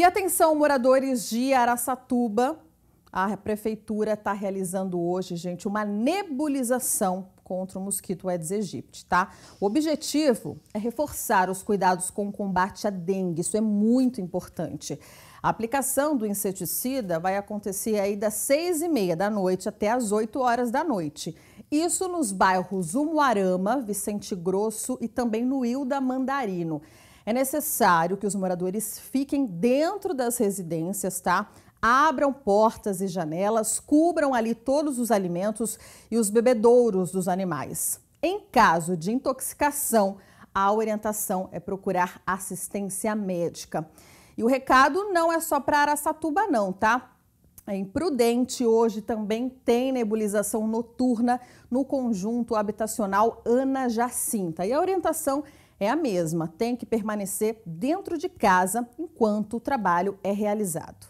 E atenção, moradores de Araçatuba. A prefeitura está realizando hoje, gente, uma nebulização contra o mosquito Aedes aegypti, tá? O objetivo é reforçar os cuidados com o combate à dengue, isso é muito importante. A aplicação do inseticida vai acontecer aí das 6 e meia da noite até as 8 horas da noite. Isso nos bairros Umuarama, Vicente Grosso e também no Hilda Mandarino. É necessário que os moradores fiquem dentro das residências, tá? abram portas e janelas, cubram ali todos os alimentos e os bebedouros dos animais. Em caso de intoxicação, a orientação é procurar assistência médica. E o recado não é só para Aracatuba, não, tá? É imprudente hoje também tem nebulização noturna no conjunto habitacional Ana Jacinta. E a orientação é é a mesma, tem que permanecer dentro de casa enquanto o trabalho é realizado.